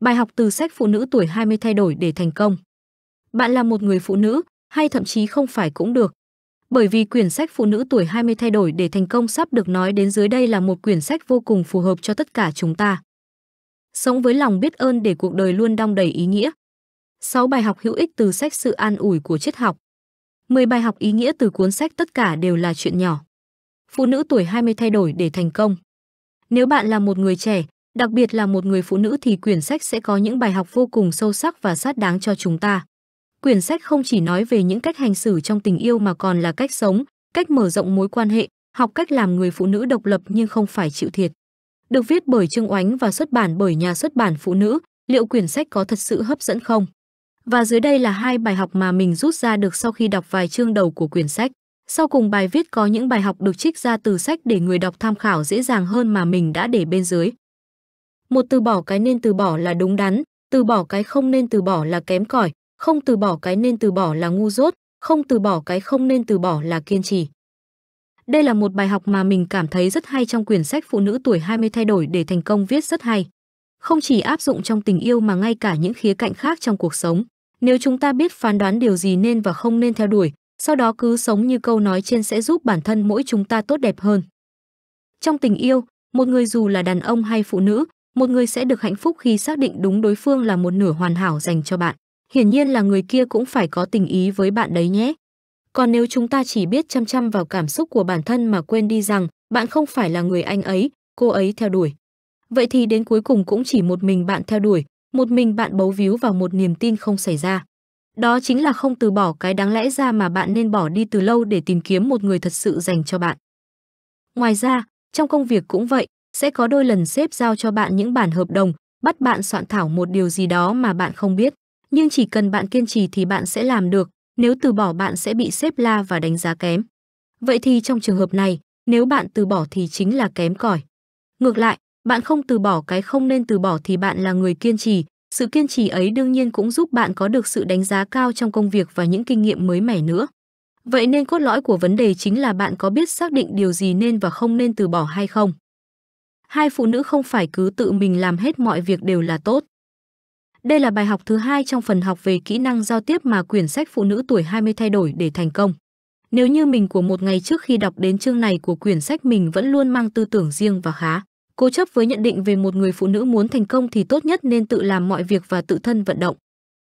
Bài học từ sách Phụ nữ tuổi 20 thay đổi để thành công. Bạn là một người phụ nữ hay thậm chí không phải cũng được. Bởi vì quyển sách Phụ nữ tuổi 20 thay đổi để thành công sắp được nói đến dưới đây là một quyển sách vô cùng phù hợp cho tất cả chúng ta. Sống với lòng biết ơn để cuộc đời luôn đong đầy ý nghĩa. 6 bài học hữu ích từ sách Sự an ủi của triết học. 10 bài học ý nghĩa từ cuốn sách tất cả đều là chuyện nhỏ. Phụ nữ tuổi 20 thay đổi để thành công. Nếu bạn là một người trẻ, Đặc biệt là một người phụ nữ thì quyển sách sẽ có những bài học vô cùng sâu sắc và sát đáng cho chúng ta. Quyển sách không chỉ nói về những cách hành xử trong tình yêu mà còn là cách sống, cách mở rộng mối quan hệ, học cách làm người phụ nữ độc lập nhưng không phải chịu thiệt. Được viết bởi Trương Oánh và xuất bản bởi nhà xuất bản phụ nữ, liệu quyển sách có thật sự hấp dẫn không? Và dưới đây là hai bài học mà mình rút ra được sau khi đọc vài chương đầu của quyển sách. Sau cùng bài viết có những bài học được trích ra từ sách để người đọc tham khảo dễ dàng hơn mà mình đã để bên dưới một từ bỏ cái nên từ bỏ là đúng đắn, từ bỏ cái không nên từ bỏ là kém cỏi, không từ bỏ cái nên từ bỏ là ngu dốt, không từ bỏ cái không nên từ bỏ là kiên trì. Đây là một bài học mà mình cảm thấy rất hay trong quyển sách Phụ nữ tuổi 20 thay đổi để thành công viết rất hay. Không chỉ áp dụng trong tình yêu mà ngay cả những khía cạnh khác trong cuộc sống. Nếu chúng ta biết phán đoán điều gì nên và không nên theo đuổi, sau đó cứ sống như câu nói trên sẽ giúp bản thân mỗi chúng ta tốt đẹp hơn. Trong tình yêu, một người dù là đàn ông hay phụ nữ, một người sẽ được hạnh phúc khi xác định đúng đối phương là một nửa hoàn hảo dành cho bạn. Hiển nhiên là người kia cũng phải có tình ý với bạn đấy nhé. Còn nếu chúng ta chỉ biết chăm chăm vào cảm xúc của bản thân mà quên đi rằng bạn không phải là người anh ấy, cô ấy theo đuổi. Vậy thì đến cuối cùng cũng chỉ một mình bạn theo đuổi, một mình bạn bấu víu vào một niềm tin không xảy ra. Đó chính là không từ bỏ cái đáng lẽ ra mà bạn nên bỏ đi từ lâu để tìm kiếm một người thật sự dành cho bạn. Ngoài ra, trong công việc cũng vậy, sẽ có đôi lần sếp giao cho bạn những bản hợp đồng, bắt bạn soạn thảo một điều gì đó mà bạn không biết. Nhưng chỉ cần bạn kiên trì thì bạn sẽ làm được, nếu từ bỏ bạn sẽ bị sếp la và đánh giá kém. Vậy thì trong trường hợp này, nếu bạn từ bỏ thì chính là kém cỏi. Ngược lại, bạn không từ bỏ cái không nên từ bỏ thì bạn là người kiên trì, sự kiên trì ấy đương nhiên cũng giúp bạn có được sự đánh giá cao trong công việc và những kinh nghiệm mới mẻ nữa. Vậy nên cốt lõi của vấn đề chính là bạn có biết xác định điều gì nên và không nên từ bỏ hay không? hai phụ nữ không phải cứ tự mình làm hết mọi việc đều là tốt. Đây là bài học thứ hai trong phần học về kỹ năng giao tiếp mà quyển sách Phụ nữ tuổi 20 thay đổi để thành công. Nếu như mình của một ngày trước khi đọc đến chương này của quyển sách mình vẫn luôn mang tư tưởng riêng và khá cố chấp với nhận định về một người phụ nữ muốn thành công thì tốt nhất nên tự làm mọi việc và tự thân vận động.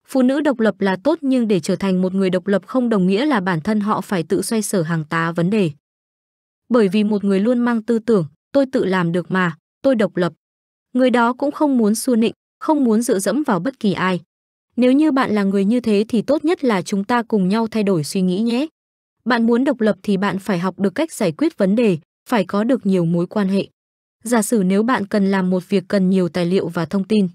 Phụ nữ độc lập là tốt nhưng để trở thành một người độc lập không đồng nghĩa là bản thân họ phải tự xoay sở hàng tá vấn đề. Bởi vì một người luôn mang tư tưởng, tôi tự làm được mà, tôi độc lập. Người đó cũng không muốn xua nịnh, không muốn dựa dẫm vào bất kỳ ai. Nếu như bạn là người như thế thì tốt nhất là chúng ta cùng nhau thay đổi suy nghĩ nhé. Bạn muốn độc lập thì bạn phải học được cách giải quyết vấn đề, phải có được nhiều mối quan hệ. Giả sử nếu bạn cần làm một việc cần nhiều tài liệu và thông tin,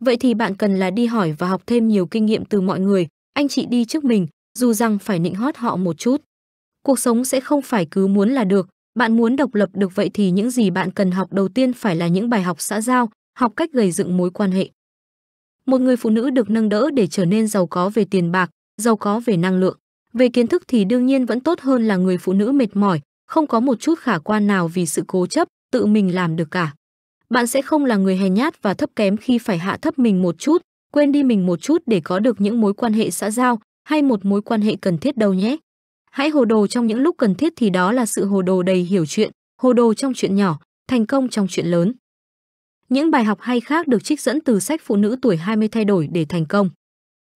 vậy thì bạn cần là đi hỏi và học thêm nhiều kinh nghiệm từ mọi người, anh chị đi trước mình, dù rằng phải nịnh hót họ một chút. Cuộc sống sẽ không phải cứ muốn là được, bạn muốn độc lập được vậy thì những gì bạn cần học đầu tiên phải là những bài học xã giao, học cách gầy dựng mối quan hệ. Một người phụ nữ được nâng đỡ để trở nên giàu có về tiền bạc, giàu có về năng lượng, về kiến thức thì đương nhiên vẫn tốt hơn là người phụ nữ mệt mỏi, không có một chút khả quan nào vì sự cố chấp, tự mình làm được cả. Bạn sẽ không là người hèn nhát và thấp kém khi phải hạ thấp mình một chút, quên đi mình một chút để có được những mối quan hệ xã giao hay một mối quan hệ cần thiết đâu nhé. Hãy hồ đồ trong những lúc cần thiết thì đó là sự hồ đồ đầy hiểu chuyện, hồ đồ trong chuyện nhỏ, thành công trong chuyện lớn. Những bài học hay khác được trích dẫn từ sách Phụ nữ tuổi 20 thay đổi để thành công.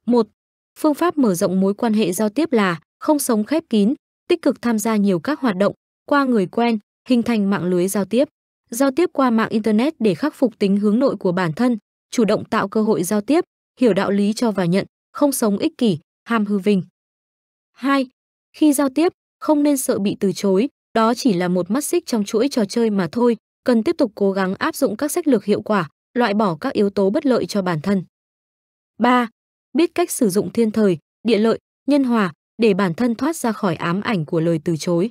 1. Phương pháp mở rộng mối quan hệ giao tiếp là không sống khép kín, tích cực tham gia nhiều các hoạt động qua người quen, hình thành mạng lưới giao tiếp. Giao tiếp qua mạng internet để khắc phục tính hướng nội của bản thân, chủ động tạo cơ hội giao tiếp, hiểu đạo lý cho và nhận, không sống ích kỷ, ham hư vinh. 2. Khi giao tiếp, không nên sợ bị từ chối, đó chỉ là một mắt xích trong chuỗi trò chơi mà thôi, cần tiếp tục cố gắng áp dụng các sách lược hiệu quả, loại bỏ các yếu tố bất lợi cho bản thân. 3. Biết cách sử dụng thiên thời, địa lợi, nhân hòa để bản thân thoát ra khỏi ám ảnh của lời từ chối.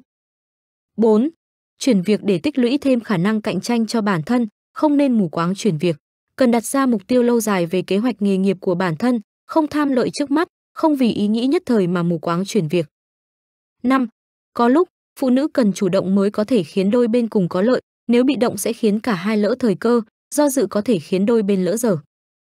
4. Chuyển việc để tích lũy thêm khả năng cạnh tranh cho bản thân, không nên mù quáng chuyển việc. Cần đặt ra mục tiêu lâu dài về kế hoạch nghề nghiệp của bản thân, không tham lợi trước mắt, không vì ý nghĩ nhất thời mà mù quáng chuyển việc. 5. Có lúc, phụ nữ cần chủ động mới có thể khiến đôi bên cùng có lợi, nếu bị động sẽ khiến cả hai lỡ thời cơ, do dự có thể khiến đôi bên lỡ dở.